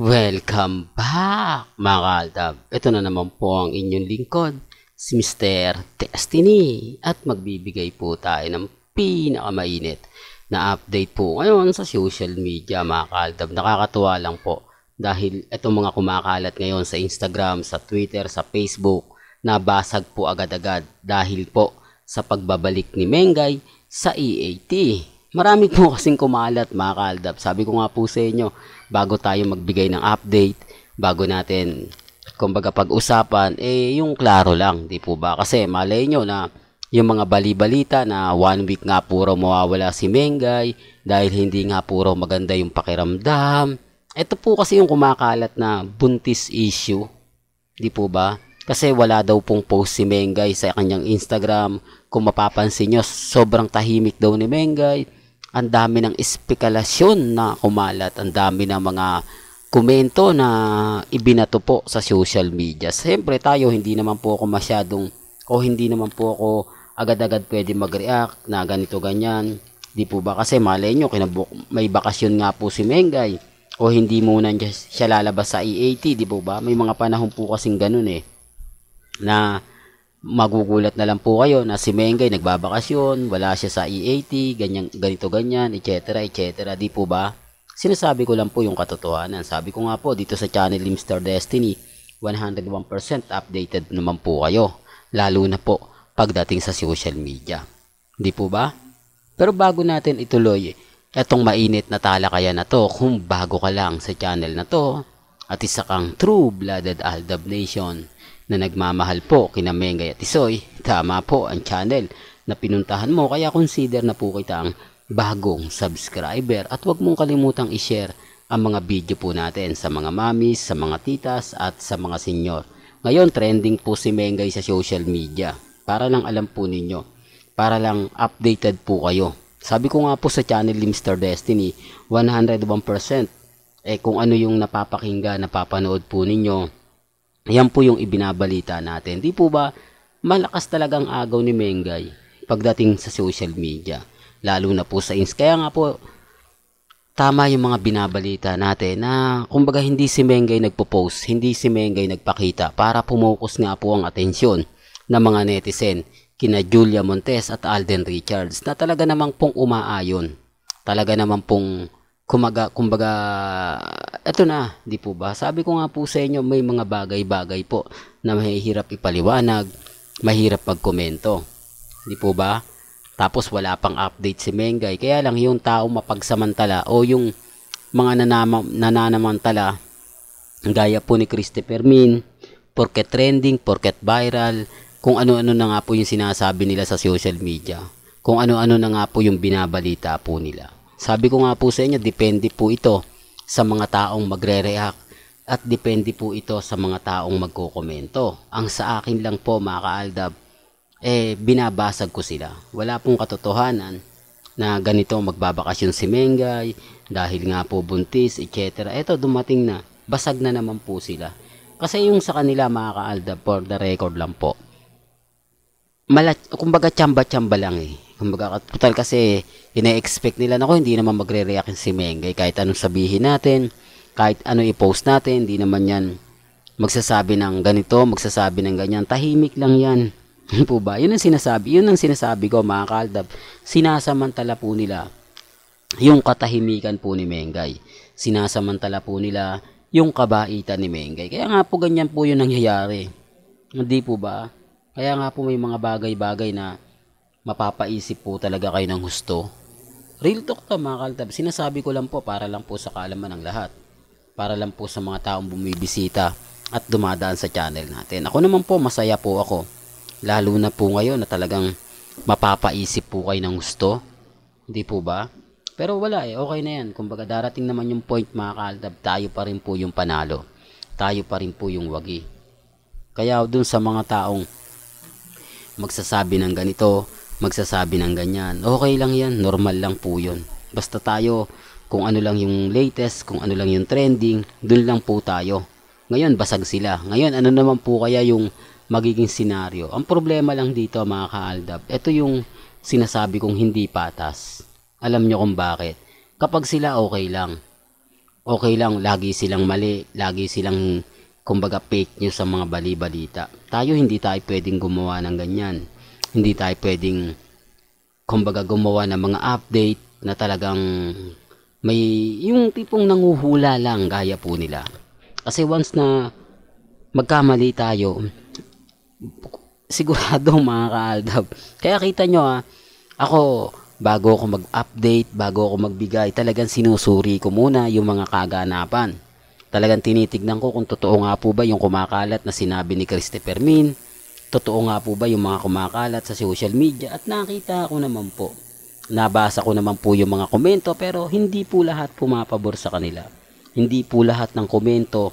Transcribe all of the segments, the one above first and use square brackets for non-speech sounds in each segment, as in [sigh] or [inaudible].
Welcome back mga kaldab. Ito na naman po ang inyong lingkod, si Mr. Destiny. At magbibigay po tayo ng pinakamainit na update po ngayon sa social media mga kaldab. Nakakatuwa lang po dahil itong mga kumakalat ngayon sa Instagram, sa Twitter, sa Facebook, nabasag po agad-agad dahil po sa pagbabalik ni Mengay sa EAT. Marami po [laughs] kasing kumalat mga kaldab. Sabi ko nga po sa inyo, bago tayo magbigay ng update, bago natin kumbaga pag-usapan, eh yung klaro lang, di po ba? Kasi malay nyo na yung mga balibalita na one week nga puro mawawala si Mengay dahil hindi nga puro maganda yung pakiramdam. Ito po kasi yung kumakalat na buntis issue, di po ba? Kasi wala daw pong post si Mengay sa kanyang Instagram. Kung mapapansin nyo, sobrang tahimik daw ni Mengay ang dami ng espekulasyon na kumalat, ang dami ng mga komento na ibinato po sa social media. Siyempre tayo hindi naman po ako masyadong o hindi naman po ako agad-agad pwede mag-react na ganito ganyan. Di po ba kasi malay nyo, kinabuk, may bakasyon nga po si Mengay o hindi muna siya lalabas sa EAT, di po ba? May mga panahon po kasing ganun eh na magugulat na lang po kayo na si Mengay nagbabakasyon, wala siya sa EAT, ganyan, ganito ganyan, etc. etc. Di po ba? Sinasabi ko lang po yung katotohanan. Sabi ko nga po dito sa channel Limstar Destiny, 101% updated naman po kayo. Lalo na po pagdating sa social media. Di po ba? Pero bago natin ituloy, etong mainit na talakayan na to, kung bago ka lang sa channel na to, at isa kang true-blooded Aldab Nation, na nagmamahal po kina Mengay at Isoy, tama po ang channel na pinuntahan mo kaya consider na po kita ang bagong subscriber at huwag mong kalimutang i-share ang mga video po natin sa mga mamis, sa mga titas at sa mga senyor. Ngayon trending po si Mengay sa social media para lang alam po ninyo, para lang updated po kayo. Sabi ko nga po sa channel ni Mr. Destiny, 101% eh kung ano yung napapakinggan, napapanood po ninyo, yan po yung ibinabalita natin. Di po ba malakas talagang agaw ni Mengay pagdating sa social media. Lalo na po sa Insta. Kaya nga po, tama yung mga binabalita natin na kumbaga hindi si Mengay nagpo-post, hindi si Mengay nagpakita para pumokus nga po ang atensyon ng mga netizen kina Julia Montes at Alden Richards na talaga namang pong umaayon. Talaga namang pong kumaga, kumbaga eto na, di po ba? Sabi ko nga po sa inyo, may mga bagay-bagay po na mahihirap ipaliwanag, mahirap magkomento. Di po ba? Tapos wala pang update si Mengay. Kaya lang yung tao mapagsamantala o yung mga nanama, nananamantala gaya po ni Christopher Min, porket trending, porket viral, kung ano-ano na nga po yung sinasabi nila sa social media. Kung ano-ano na nga po yung binabalita po nila. Sabi ko nga po sa inyo, depende po ito sa mga taong magre-react at depende po ito sa mga taong magkokomento. Ang sa akin lang po mga kaaldab, eh binabasag ko sila. Wala pong katotohanan na ganito magbabakasyon si Mengay dahil nga po buntis, etc. Ito dumating na, basag na naman po sila. Kasi yung sa kanila mga kaaldab, for the record lang po, malat, kumbaga tsamba-tsamba lang eh. Kumbaga, total kasi, ina-expect nila, nako, hindi naman magre-react si Mengay. Kahit anong sabihin natin, kahit ano i-post natin, hindi naman yan magsasabi ng ganito, magsasabi ng ganyan. Tahimik lang yan. [laughs] po ba? Yun ang sinasabi. Yun ang sinasabi ko, mga kaldab. Sinasamantala po nila yung katahimikan po ni Mengay. Sinasamantala po nila yung kabaitan ni Mengay. Kaya nga po ganyan po yung nangyayari. Hindi po ba? Kaya nga po may mga bagay-bagay na mapapaisip po talaga kayo ng gusto. Real talk to mga kaltab. Sinasabi ko lang po para lang po sa kaalaman ng lahat. Para lang po sa mga taong bumibisita at dumadaan sa channel natin. Ako naman po masaya po ako. Lalo na po ngayon na talagang mapapaisip po kayo ng gusto. Hindi po ba? Pero wala eh, okay na yan. Kumbaga darating naman yung point mga kaaldab, tayo pa rin po yung panalo. Tayo pa rin po yung wagi. Kaya dun sa mga taong magsasabi ng ganito, magsasabi ng ganyan. Okay lang yan, normal lang po yun. Basta tayo, kung ano lang yung latest, kung ano lang yung trending, dun lang po tayo. Ngayon, basag sila. Ngayon, ano naman po kaya yung magiging senaryo? Ang problema lang dito, mga ka kaaldab, ito yung sinasabi kong hindi patas. Alam nyo kung bakit. Kapag sila okay lang, okay lang, lagi silang mali, lagi silang kumbaga fake news sa mga bali Tayo hindi tayo pwedeng gumawa ng ganyan. Hindi tayo pwedeng kumbaga gumawa ng mga update na talagang may yung tipong nanguhula lang gaya po nila. Kasi once na magkamali tayo, sigurado [laughs] mga kaaldab. Kaya kita nyo ah, ako bago ako mag-update, bago ako magbigay, talagang sinusuri ko muna yung mga kaganapan. Talagang tinitignan ko kung totoo nga po ba yung kumakalat na sinabi ni Christopher Permin. Totoo nga po ba yung mga kumakalat sa social media at nakita ko naman po. Nabasa ko naman po yung mga komento pero hindi po lahat pumapabor sa kanila. Hindi po lahat ng komento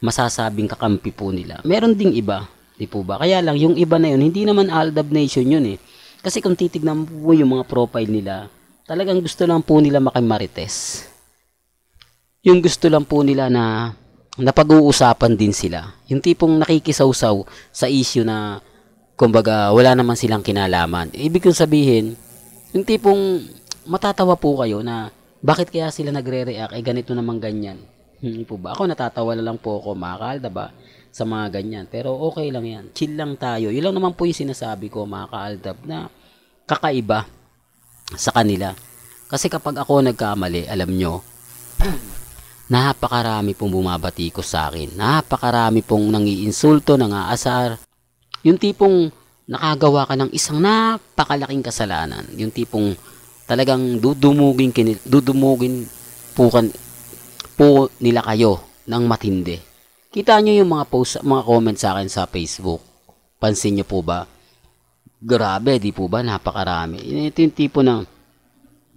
masasabing kakampi po nila. Meron ding iba, di po ba? Kaya lang yung iba na yun, hindi naman Aldab Nation yun eh. Kasi kung titignan po yung mga profile nila, talagang gusto lang po nila makimarites. Yung gusto lang po nila na napag-uusapan din sila. Yung tipong nakikisawsaw sa issue na kumbaga wala naman silang kinalaman. Ibig kong sabihin, yung tipong matatawa po kayo na bakit kaya sila nagre-react eh ganito naman ganyan. Hmm, hindi po ba? Ako natatawa lang po ako mga ba sa mga ganyan. Pero okay lang yan. Chill lang tayo. Yun lang naman po yung sinasabi ko mga kaaldab na kakaiba sa kanila. Kasi kapag ako nagkamali, alam nyo, [clears throat] napakarami pong bumabati ko sa akin. Napakarami pong nangiinsulto, nangaasar. Yung tipong nakagawa ka ng isang napakalaking kasalanan. Yung tipong talagang dudumugin, dudumugin po, kan, po nila kayo ng matindi. Kita nyo yung mga post, mga comment sa akin sa Facebook. Pansin nyo po ba? Grabe, di po ba? Napakarami. Ito yung tipo ng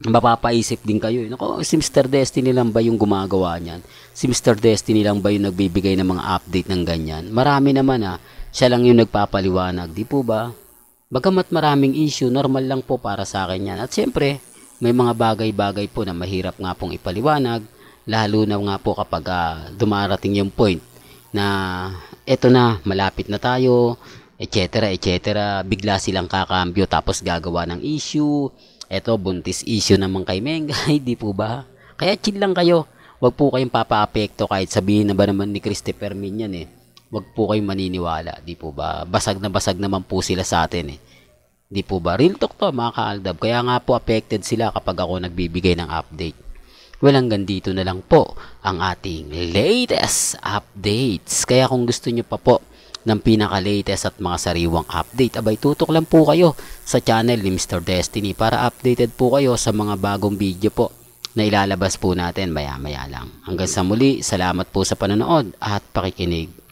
mapapaisip din kayo. eh. Nako, si Mr. Destiny lang ba yung gumagawa niyan? Si Mr. Destiny lang ba yung nagbibigay ng mga update ng ganyan? Marami naman ah, siya lang yung nagpapaliwanag, di po ba? Bagamat maraming issue, normal lang po para sa akin yan. At siyempre, may mga bagay-bagay po na mahirap nga pong ipaliwanag, lalo na nga po kapag uh, dumarating yung point na eto na, malapit na tayo, etc. etc. Bigla silang kakambyo tapos gagawa ng issue, Eto, buntis issue naman kay Mengay, [laughs] hindi po ba? Kaya chill lang kayo. Huwag po kayong papaapekto kahit sabihin na ba naman ni Christopher Min eh. Huwag po kayong maniniwala, di po ba? Basag na basag naman po sila sa atin eh. Di po ba? Real talk to ah, mga kaaldab. Kaya nga po affected sila kapag ako nagbibigay ng update. Well, hanggang dito na lang po ang ating latest updates. Kaya kung gusto nyo pa po ng pinaka-latest at mga sariwang update. Abay tutok lang po kayo sa channel ni Mr. Destiny para updated po kayo sa mga bagong video po na ilalabas po natin maya-maya lang. Hanggang sa muli, salamat po sa panonood at pakikinig.